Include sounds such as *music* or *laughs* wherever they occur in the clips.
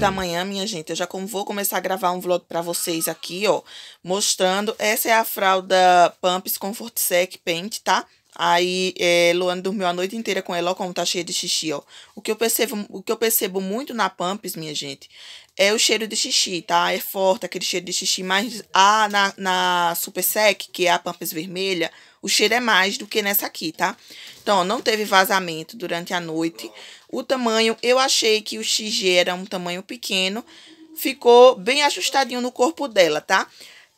da manhã, minha gente, eu já vou começar a gravar um vlog pra vocês aqui, ó, mostrando. Essa é a fralda Pumps Comfort Sec Paint, tá? Aí é, Luana dormiu a noite inteira com ela, ó, como tá cheia de xixi, ó. O que eu percebo, o que eu percebo muito na Pumps, minha gente, é o cheiro de xixi, tá? É forte aquele cheiro de xixi, mas a, ah, na, na Super Sec, que é a Pampas Vermelha, o cheiro é mais do que nessa aqui, tá? Então, ó, não teve vazamento durante a noite. O tamanho, eu achei que o XG era um tamanho pequeno, ficou bem ajustadinho no corpo dela, tá?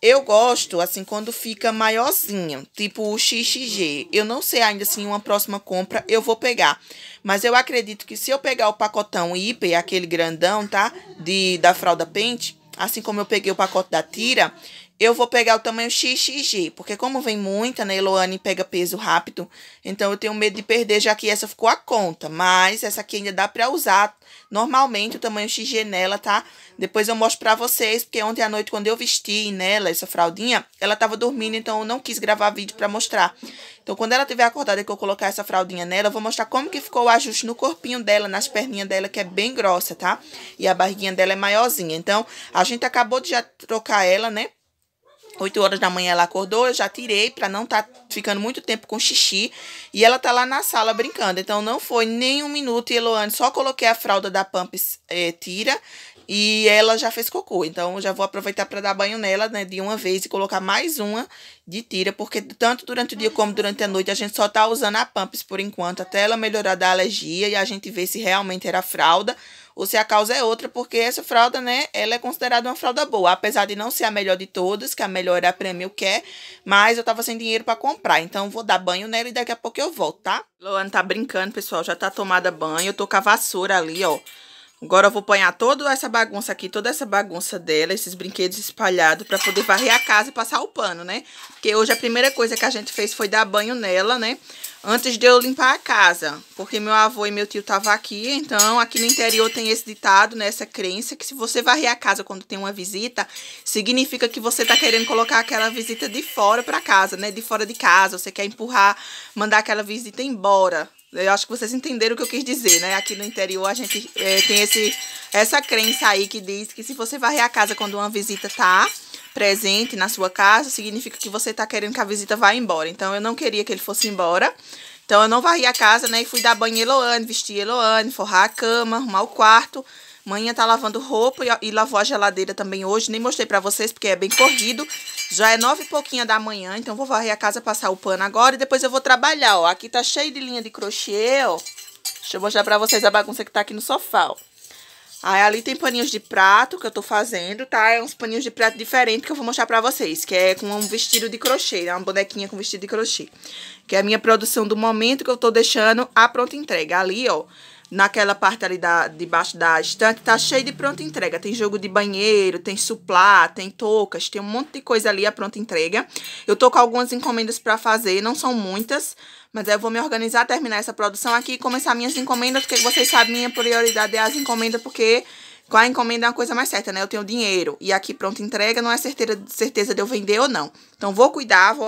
Eu gosto, assim, quando fica maiorzinho, tipo o XXG. Eu não sei ainda se assim, uma próxima compra eu vou pegar. Mas eu acredito que se eu pegar o pacotão hiper, aquele grandão, tá? De, da fralda pente, assim como eu peguei o pacote da tira, eu vou pegar o tamanho XXG, porque como vem muita, né, Eloane pega peso rápido, então eu tenho medo de perder, já que essa ficou a conta, mas essa aqui ainda dá pra usar normalmente o tamanho XG nela, tá? Depois eu mostro pra vocês, porque ontem à noite quando eu vesti nela, essa fraldinha, ela tava dormindo, então eu não quis gravar vídeo pra mostrar. Então quando ela tiver acordada que eu colocar essa fraldinha nela, eu vou mostrar como que ficou o ajuste no corpinho dela, nas perninhas dela, que é bem grossa, tá? E a barriguinha dela é maiorzinha, então a gente acabou de já trocar ela, né? 8 horas da manhã ela acordou, eu já tirei para não estar tá ficando muito tempo com xixi. E ela tá lá na sala brincando. Então não foi nem um minuto. E Eloane, só coloquei a fralda da Pamps é, tira e ela já fez cocô. Então já vou aproveitar para dar banho nela, né, de uma vez e colocar mais uma de tira, porque tanto durante o dia como durante a noite a gente só tá usando a Pamps por enquanto, até ela melhorar da alergia e a gente ver se realmente era fralda ou se a causa é outra, porque essa fralda, né, ela é considerada uma fralda boa, apesar de não ser a melhor de todas, que a melhor era a prêmio quer, mas eu tava sem dinheiro para comprar, então vou dar banho nela e daqui a pouco eu volto, tá? Luana tá brincando, pessoal, já tá tomada banho, eu tô com a vassoura ali, ó. Agora eu vou apanhar toda essa bagunça aqui, toda essa bagunça dela, esses brinquedos espalhados, pra poder varrer a casa e passar o pano, né? Porque hoje a primeira coisa que a gente fez foi dar banho nela, né? Antes de eu limpar a casa, porque meu avô e meu tio estavam aqui, então aqui no interior tem esse ditado, né, essa crença, que se você varrer a casa quando tem uma visita, significa que você tá querendo colocar aquela visita de fora pra casa, né, de fora de casa, você quer empurrar, mandar aquela visita embora, eu acho que vocês entenderam o que eu quis dizer, né? Aqui no interior a gente é, tem esse, essa crença aí que diz que se você varrer a casa quando uma visita tá presente na sua casa, significa que você tá querendo que a visita vá embora. Então eu não queria que ele fosse embora. Então eu não varri a casa, né? E fui dar banho em Eloane, vestir Eloane, forrar a cama, arrumar o quarto. Manhã tá lavando roupa e, e, lavou a geladeira também hoje. Nem mostrei pra vocês porque é bem corrido. Já é nove e pouquinha da manhã, então vou varrer a casa, passar o pano agora e depois eu vou trabalhar, ó. Aqui tá cheio de linha de crochê, ó. Deixa eu mostrar pra vocês a bagunça que tá aqui no sofá, ó. Aí ali tem paninhos de prato que eu tô fazendo, tá? É uns paninhos de prato diferentes que eu vou mostrar pra vocês, que é com um vestido de crochê, né? Uma bonequinha com vestido de crochê. Que é a minha produção do momento que eu tô deixando a pronta entrega. Ali, ó, naquela parte ali da, debaixo da estante, tá cheio de pronta entrega. Tem jogo de banheiro, tem suplá, tem toucas, tem um monte de coisa ali a pronta entrega. Eu tô com algumas encomendas para fazer, não são muitas, mas aí eu vou me organizar, terminar essa produção aqui e começar minhas encomendas, porque vocês sabem, minha prioridade é as encomendas, porque com a encomenda é uma coisa mais certa, né? Eu tenho dinheiro e aqui pronto entrega, não é certeira certeza de eu vender ou não. Então vou cuidar, vou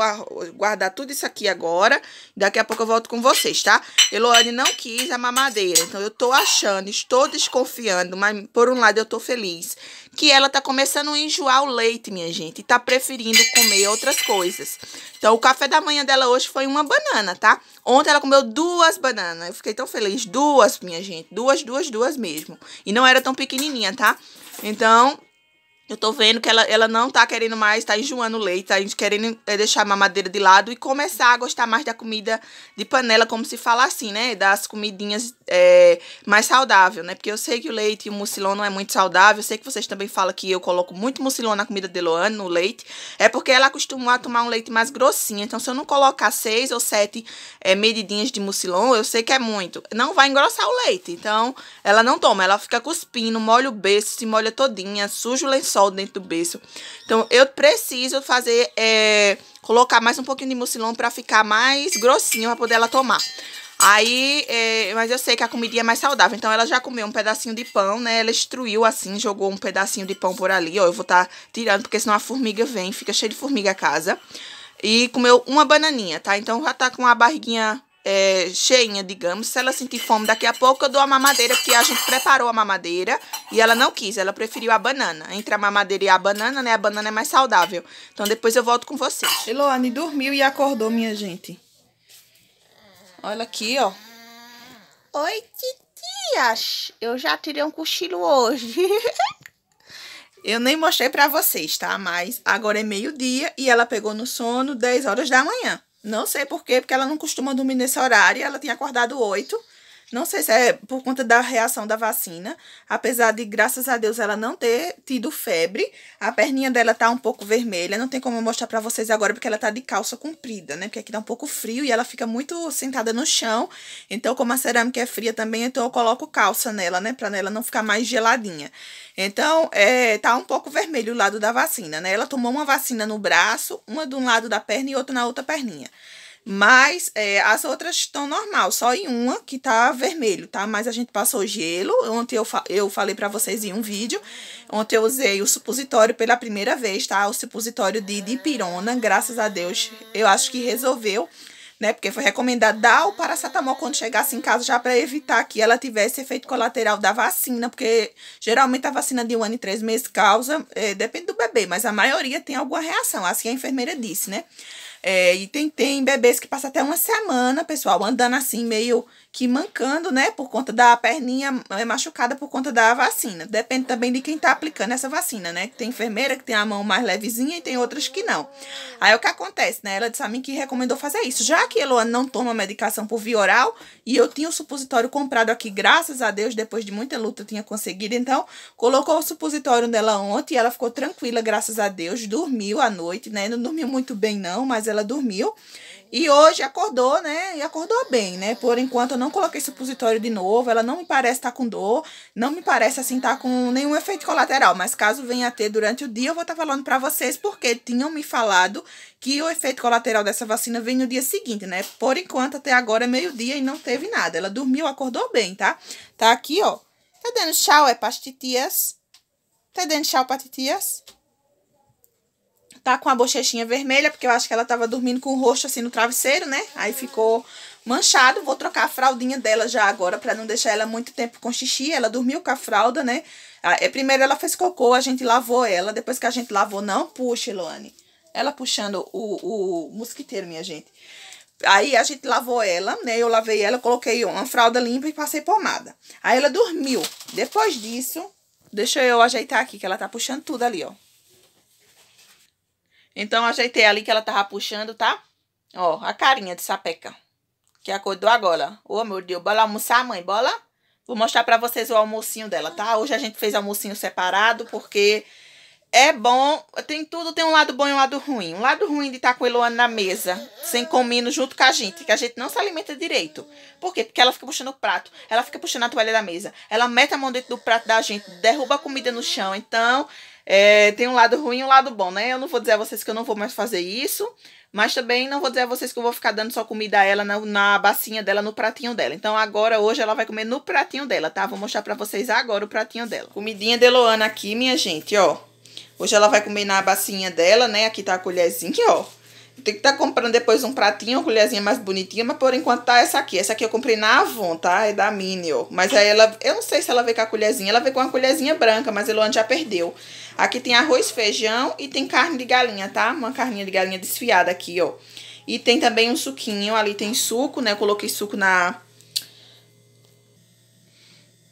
guardar tudo isso aqui agora. Daqui a pouco eu volto com vocês, tá? Eloane não quis a mamadeira, então eu tô achando, estou desconfiando, mas por um lado eu tô feliz que ela tá começando a enjoar o leite, minha gente, e tá preferindo comer outras coisas. Então, o café da manhã dela hoje foi uma banana, tá? Ontem ela comeu duas bananas. Eu fiquei tão feliz. Duas, minha gente. Duas, duas, duas mesmo. E não era tão pequenininha, tá? Então, eu tô vendo que ela, ela não tá querendo mais, tá enjoando o leite, tá querendo eh, deixar a mamadeira de lado e começar a gostar mais da comida de panela, como se fala assim, né? Das comidinhas é, mais saudável, né? Porque eu sei que o leite e o mucilão não é muito saudável. Eu sei que vocês também falam que eu coloco muito mucilão na comida de Loane, no leite. É porque ela acostumou a tomar um leite mais grossinho. Então, se eu não colocar seis ou sete é, medidinhas de mucilão, eu sei que é muito. Não vai engrossar o leite. Então, ela não toma. Ela fica cuspindo, molha o berço, se molha todinha, suja o lençol dentro do berço. Então, eu preciso fazer... É, colocar mais um pouquinho de mucilão para ficar mais grossinho, para poder ela tomar. Aí, é, mas eu sei que a comidinha é mais saudável. Então ela já comeu um pedacinho de pão, né? Ela estruiu assim, jogou um pedacinho de pão por ali. Ó, eu vou estar tá tirando, porque senão a formiga vem, fica cheia de formiga a casa. E comeu uma bananinha, tá? Então já tá com a barriguinha é, cheinha, digamos. Se ela sentir fome daqui a pouco, eu dou a mamadeira, porque a gente preparou a mamadeira e ela não quis, ela preferiu a banana. Entre a mamadeira e a banana, né? A banana é mais saudável. Então depois eu volto com vocês. Eloane dormiu e acordou, minha gente. Olha aqui, ó. Oi, titias. Eu já tirei um cochilo hoje. *laughs* Eu nem mostrei pra vocês, tá? Mas agora é meio-dia e ela pegou no sono 10 horas da manhã. Não sei por quê, porque ela não costuma dormir nesse horário. Ela tinha acordado 8 não sei se é por conta da reação da vacina, apesar de, graças a Deus, ela não ter tido febre. A perninha dela tá um pouco vermelha, não tem como eu mostrar pra vocês agora, porque ela tá de calça comprida, né? Porque aqui tá um pouco frio e ela fica muito sentada no chão. Então, como a cerâmica é fria também, então eu coloco calça nela, né? Pra ela não ficar mais geladinha. Então, é, tá um pouco vermelho o lado da vacina, né? Ela tomou uma vacina no braço, uma de um lado da perna e outra na outra perninha. Mas é, as outras estão normal, só em uma que tá vermelho, tá? Mas a gente passou gelo. Ontem eu, fa eu falei para vocês em um vídeo. Ontem eu usei o supositório pela primeira vez, tá? O supositório de dipirona, graças a Deus. Eu acho que resolveu, né? Porque foi recomendado dar o paracetamol quando chegasse em casa, já para evitar que ela tivesse efeito colateral da vacina. Porque geralmente a vacina de um ano e três meses causa, é, depende do bebê, mas a maioria tem alguma reação. Assim a enfermeira disse, né? É, e tem, tem bebês que passam até uma semana, pessoal, andando assim, meio que mancando, né? Por conta da perninha é, machucada por conta da vacina. Depende também de quem tá aplicando essa vacina, né? Tem enfermeira que tem a mão mais levezinha e tem outras que não. Aí é o que acontece, né? Ela disse a mim que recomendou fazer isso. Já que Eloana não toma medicação por via oral e eu tinha o supositório comprado aqui, graças a Deus, depois de muita luta eu tinha conseguido. Então, colocou o supositório dela ontem e ela ficou tranquila, graças a Deus. Dormiu à noite, né? Não dormiu muito bem, não, mas ela ela dormiu. E hoje acordou, né? E acordou bem, né? Por enquanto eu não coloquei supositório de novo. Ela não me parece estar tá com dor, não me parece assim estar tá com nenhum efeito colateral. Mas caso venha a ter durante o dia, eu vou estar tá falando para vocês porque tinham me falado que o efeito colateral dessa vacina vem no dia seguinte, né? Por enquanto até agora é meio-dia e não teve nada. Ela dormiu, acordou bem, tá? Tá aqui, ó. Tá dando tchau é para as titias? Tá dando tchau para titias? tá com a bochechinha vermelha, porque eu acho que ela tava dormindo com o rosto assim no travesseiro, né? Aí uhum. ficou manchado. Vou trocar a fraldinha dela já agora, pra não deixar ela muito tempo com xixi. Ela dormiu com a fralda, né? É, primeiro ela fez cocô, a gente lavou ela. Depois que a gente lavou, não puxa Eloane. Ela puxando o, o mosquiteiro, minha gente. Aí a gente lavou ela, né? Eu lavei ela, coloquei uma fralda limpa e passei pomada. Aí ela dormiu. Depois disso, deixa eu ajeitar aqui, que ela tá puxando tudo ali, ó. Então, ajeitei ali que ela tava puxando, tá? Ó, a carinha de sapeca. Que é acordou agora. Ô, meu Deus, bora almoçar, mãe, bola? Vou mostrar pra vocês o almocinho dela, tá? Hoje a gente fez almocinho separado, porque é bom. Tem tudo, tem um lado bom e um lado ruim. Um lado ruim de estar tá com a na mesa, sem comendo junto com a gente, que a gente não se alimenta direito. Por quê? Porque ela fica puxando o prato, ela fica puxando a toalha da mesa, ela mete a mão dentro do prato da gente, derruba a comida no chão. Então, é, tem um lado ruim e um lado bom, né? Eu não vou dizer a vocês que eu não vou mais fazer isso, mas também não vou dizer a vocês que eu vou ficar dando só comida a ela na, na bacinha dela, no pratinho dela. Então agora, hoje, ela vai comer no pratinho dela, tá? Vou mostrar pra vocês agora o pratinho dela. Comidinha de Loana aqui, minha gente, ó. Hoje ela vai comer na bacinha dela, né? Aqui tá a colherzinha, ó. Tem que estar tá comprando depois um pratinho, uma colherzinha mais bonitinha, mas por enquanto tá essa aqui. Essa aqui eu comprei na Avon, tá? É da Minio. Mas aí ela, eu não sei se ela veio com a colherzinha. Ela veio com uma colherzinha branca, mas a Eloane já perdeu. Aqui tem arroz, feijão e tem carne de galinha, tá? Uma carninha de galinha desfiada aqui, ó. E tem também um suquinho, ali tem suco, né? Eu coloquei suco na...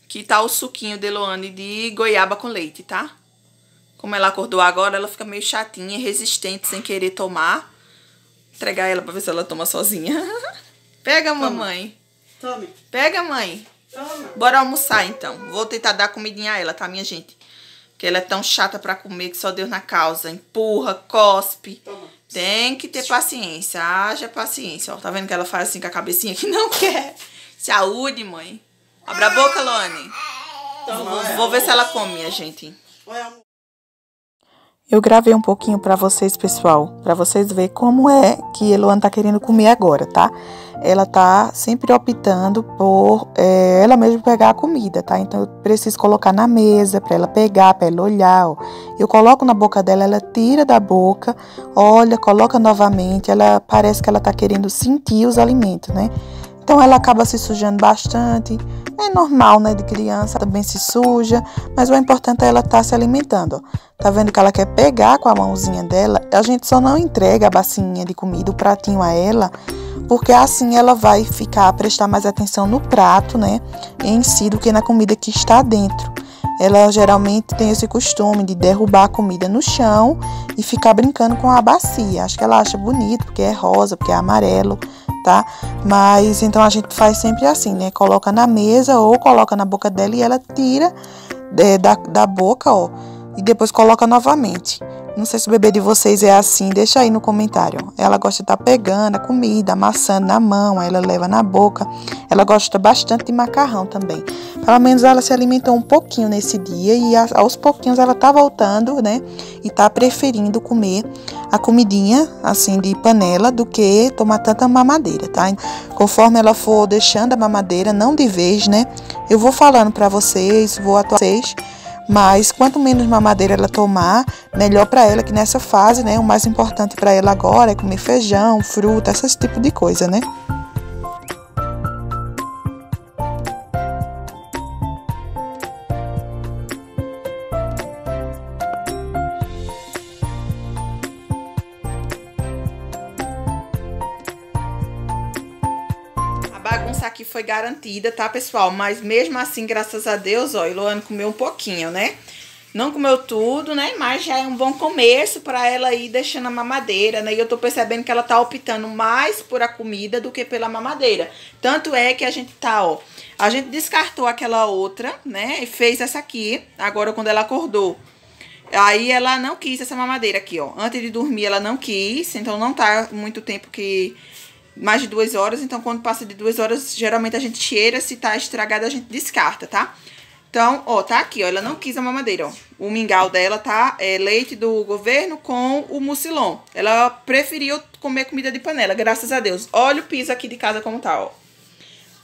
Aqui tá o suquinho de Eloane de goiaba com leite, tá? Como ela acordou agora, ela fica meio chatinha, resistente, sem querer tomar entregar ela pra ver se ela toma sozinha. *laughs* Pega, toma. mamãe. Tome. Pega, mãe. Toma. Bora almoçar, então. Vou tentar dar comidinha a ela, tá, minha gente? Porque ela é tão chata pra comer que só Deus na causa. Empurra, cospe. Toma. Tem que ter paciência. Haja paciência. Ó, tá vendo que ela faz assim com a cabecinha que não *laughs* quer? Saúde, mãe. Abra a boca, Lone. Toma, vou, ver se ela come, minha gente. amor. Eu gravei um pouquinho para vocês, pessoal, para vocês ver como é que a Luana tá querendo comer agora, tá? Ela tá sempre optando por é, ela mesma pegar a comida, tá? Então eu preciso colocar na mesa para ela pegar, para ela olhar. Ó. Eu coloco na boca dela, ela tira da boca, olha, coloca novamente. Ela parece que ela tá querendo sentir os alimentos, né? Então ela acaba se sujando bastante. É normal, né, de criança, também se suja, mas o importante é ela estar tá se alimentando. Tá vendo que ela quer pegar com a mãozinha dela? A gente só não entrega a bacinha de comida, o pratinho a ela, porque assim ela vai ficar prestando prestar mais atenção no prato, né, em si do que na comida que está dentro. Ela geralmente tem esse costume de derrubar a comida no chão e ficar brincando com a bacia. Acho que ela acha bonito porque é rosa, porque é amarelo tá? Mas então a gente faz sempre assim, né? Coloca na mesa ou coloca na boca dela e ela tira é, da, da boca, ó, e depois coloca novamente. Não sei se o bebê de vocês é assim, deixa aí no comentário. Ela gosta de estar tá pegando a comida, amassando na mão, aí ela leva na boca. Ela gosta bastante de macarrão também. Pelo menos ela se alimentou um pouquinho nesse dia e aos pouquinhos ela tá voltando, né? E tá preferindo comer a comidinha, assim, de panela do que tomar tanta mamadeira, tá? Conforme ela for deixando a mamadeira, não de vez, né? Eu vou falando para vocês, vou atuar vocês mas quanto menos mamadeira ela tomar, melhor para ela, que nessa fase, né, o mais importante para ela agora é comer feijão, fruta, esse tipo de coisa, né? mantida, tá, pessoal? Mas mesmo assim, graças a Deus, ó, Iloane comeu um pouquinho, né? Não comeu tudo, né? Mas já é um bom começo para ela ir deixando a mamadeira, né? E eu tô percebendo que ela tá optando mais por a comida do que pela mamadeira. Tanto é que a gente tá, ó, a gente descartou aquela outra, né? E fez essa aqui, agora quando ela acordou. Aí ela não quis essa mamadeira aqui, ó. Antes de dormir ela não quis, então não tá muito tempo que mais de duas horas. Então, quando passa de duas horas, geralmente a gente cheira. Se tá estragada, a gente descarta, tá? Então, ó, tá aqui, ó. Ela não quis a mamadeira, ó. O mingau dela tá é, leite do governo com o mucilon. Ela preferiu comer comida de panela, graças a Deus. Olha o piso aqui de casa como tá, ó.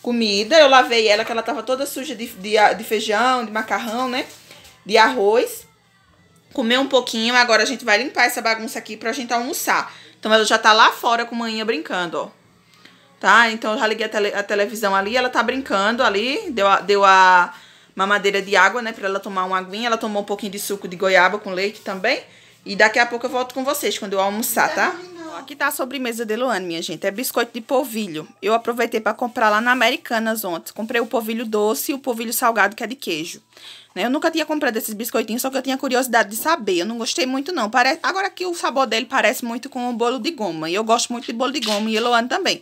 Comida, eu lavei ela, que ela tava toda suja de, de, de feijão, de macarrão, né? De arroz. Comeu um pouquinho, agora a gente vai limpar essa bagunça aqui pra gente almoçar. Então, ela já tá lá fora com manhã brincando, ó tá? Então eu já liguei a, tele, a, televisão ali, ela tá brincando ali, deu a, deu a mamadeira de água, né, pra ela tomar uma aguinha, ela tomou um pouquinho de suco de goiaba com leite também. E daqui a pouco eu volto com vocês, quando eu almoçar, tá? Aqui tá a sobremesa de Luane, minha gente. É biscoito de polvilho. Eu aproveitei para comprar lá na Americanas ontem. Comprei o polvilho doce e o polvilho salgado, que é de queijo. Né? Eu nunca tinha comprado esses biscoitinhos, só que eu tinha curiosidade de saber. Eu não gostei muito, não. Parece... Agora que o sabor dele parece muito com o bolo de goma. E eu gosto muito de bolo de goma e Luane também.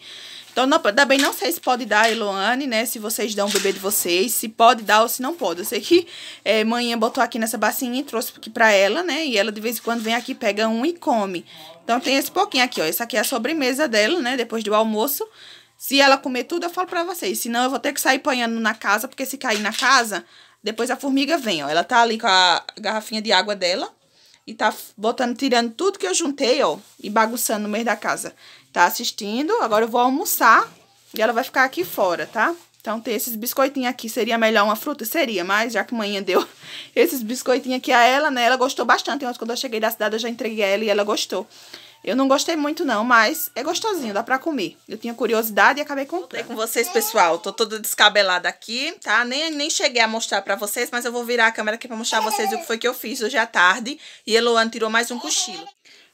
Então, não, também não sei se pode dar, Eloane, né? Se vocês dão o bebê de vocês, se pode dar ou se não pode. Eu sei que é, manhã botou aqui nessa bacinha e trouxe aqui pra ela, né? E ela de vez em quando vem aqui, pega um e come. Então, tem esse pouquinho aqui, ó. Essa aqui é a sobremesa dela, né? Depois do almoço. Se ela comer tudo, eu falo pra vocês. Senão, eu vou ter que sair apanhando na casa, porque se cair na casa, depois a formiga vem, ó. Ela tá ali com a garrafinha de água dela e tá botando, tirando tudo que eu juntei, ó, e bagunçando no meio da casa tá assistindo. Agora eu vou almoçar e ela vai ficar aqui fora, tá? Então tem esses biscoitinhos aqui. Seria melhor uma fruta? Seria, mas já que manhã deu *laughs* esses biscoitinhos aqui a ela, né? Ela gostou bastante. Ontem quando eu cheguei da cidade eu já entreguei ela e ela gostou. Eu não gostei muito não, mas é gostosinho, dá pra comer. Eu tinha curiosidade e acabei comprando. Voltei com vocês, pessoal. Tô toda descabelada aqui, tá? Nem, nem cheguei a mostrar pra vocês, mas eu vou virar a câmera aqui pra mostrar pra vocês o que foi que eu fiz hoje à tarde. E Luana tirou mais um cochilo.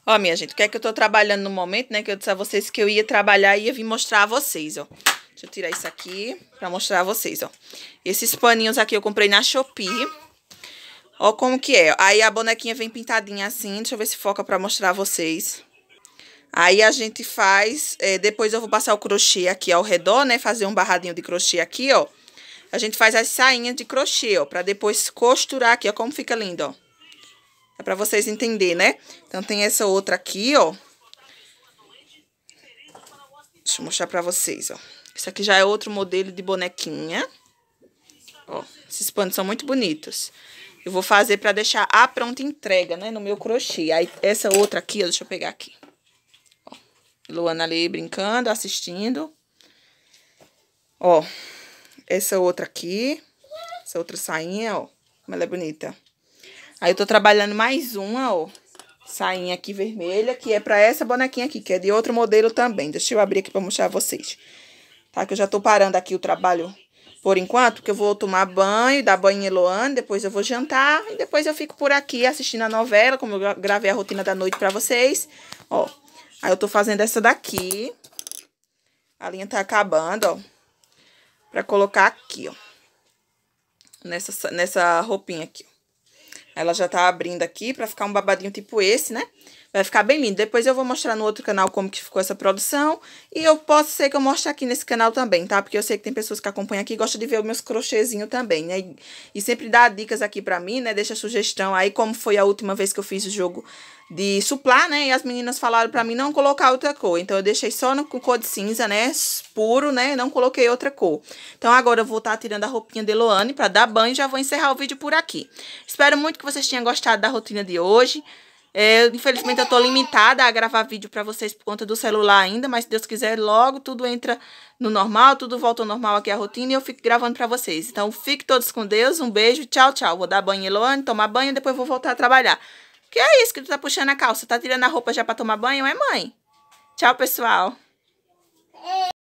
Ó, minha gente, o que é que eu tô trabalhando no momento, né? Que eu disse a vocês que eu ia trabalhar e ia vir mostrar a vocês, ó. Deixa eu tirar isso aqui pra mostrar a vocês, ó. Esses paninhos aqui eu comprei na Shopee. Ó como que é. Aí a bonequinha vem pintadinha assim. Deixa eu ver se foca pra mostrar a vocês. Aí a gente faz... É, depois eu vou passar o crochê aqui ao redor, né? Fazer um barradinho de crochê aqui, ó. A gente faz as sainhas de crochê, ó. Pra depois costurar aqui, ó. Como fica lindo, ó. É pra vocês entenderem, né? Então, tem essa outra aqui, ó. Deixa eu mostrar pra vocês, ó. Isso aqui já é outro modelo de bonequinha. Ó, esses panos são muito bonitos. Eu vou fazer pra deixar a pronta entrega, né? No meu crochê. Aí, essa outra aqui, ó, deixa eu pegar aqui. Ó, Luana ali brincando, assistindo. Ó, essa outra aqui. Essa outra sainha, ó. Como ela é bonita. Aí eu tô trabalhando mais uma, ó. Sainha aqui vermelha, que é pra essa bonequinha aqui, que é de outro modelo também. Deixa eu abrir aqui pra mostrar a vocês. Tá, que eu já tô parando aqui o trabalho por enquanto, porque eu vou tomar banho, dar banho em Eloane, depois eu vou jantar e depois eu fico por aqui assistindo a novela, como eu gravei a rotina da noite pra vocês. Ó, aí eu tô fazendo essa daqui. A linha tá acabando, ó. Pra colocar aqui, ó. Nessa, nessa roupinha aqui, ó. Ela já tá abrindo aqui pra ficar um babadinho tipo esse, né? Vai ficar bem lindo. Depois eu vou mostrar no outro canal como que ficou essa produção. E eu posso ser que eu mostre aqui nesse canal também, tá? Porque eu sei que tem pessoas que acompanham aqui e gostam de ver os meus crochêzinhos também, né? E, sempre dá dicas aqui pra mim, né? Deixa sugestão aí, como foi a última vez que eu fiz o jogo de suplar, né? E as meninas falaram pra mim não colocar outra cor. Então, eu deixei só no cor de cinza, né? Puro, né? Não coloquei outra cor. Então, agora eu vou estar tá tirando a roupinha de Loane pra dar banho e já vou encerrar o vídeo por aqui. Espero muito que vocês tenham gostado da rotina de hoje. É, infelizmente eu tô limitada a gravar vídeo para vocês por conta do celular ainda, mas se Deus quiser, logo tudo entra no normal, tudo volta ao normal aqui a rotina e eu fico gravando para vocês. Então fique todos com Deus, um beijo, tchau, tchau. Vou dar banho em Eloane, tomar banho e depois vou voltar a trabalhar. Que é isso que tu tá puxando a calça? Tá tirando a roupa já para tomar banho, é mãe? Tchau, pessoal.